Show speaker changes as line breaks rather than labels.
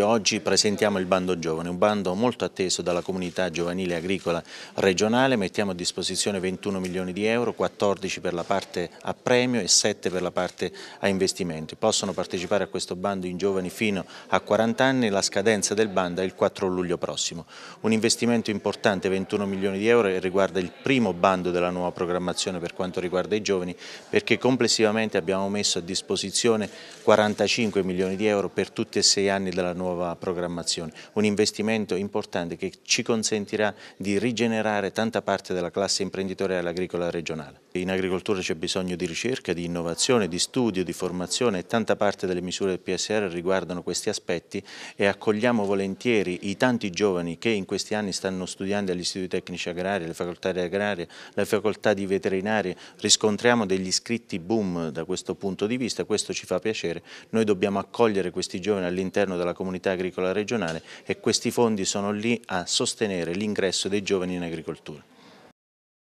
Oggi presentiamo il bando giovane, un bando molto atteso dalla comunità giovanile agricola regionale, mettiamo a disposizione 21 milioni di euro, 14 per la parte a premio e 7 per la parte a investimenti. Possono partecipare a questo bando in giovani fino a 40 anni, la scadenza del bando è il 4 luglio prossimo. Un investimento importante, 21 milioni di euro, riguarda il primo bando della nuova programmazione per quanto riguarda i giovani, perché complessivamente abbiamo messo a disposizione 45 milioni di euro per tutti e sei anni della nuova nuova programmazione. Un investimento importante che ci consentirà di rigenerare tanta parte della classe imprenditoriale agricola regionale. In agricoltura c'è bisogno di ricerca, di innovazione, di studio, di formazione e tanta parte delle misure del PSR riguardano questi aspetti e accogliamo volentieri i tanti giovani che in questi anni stanno studiando agli istituti tecnici agrari, alle facoltà di agrarie, alle facoltà di veterinaria, riscontriamo degli iscritti boom da questo punto di vista, questo ci fa piacere, noi dobbiamo accogliere questi giovani all'interno della comunità comunità agricola regionale e questi fondi sono lì a sostenere l'ingresso dei giovani in agricoltura.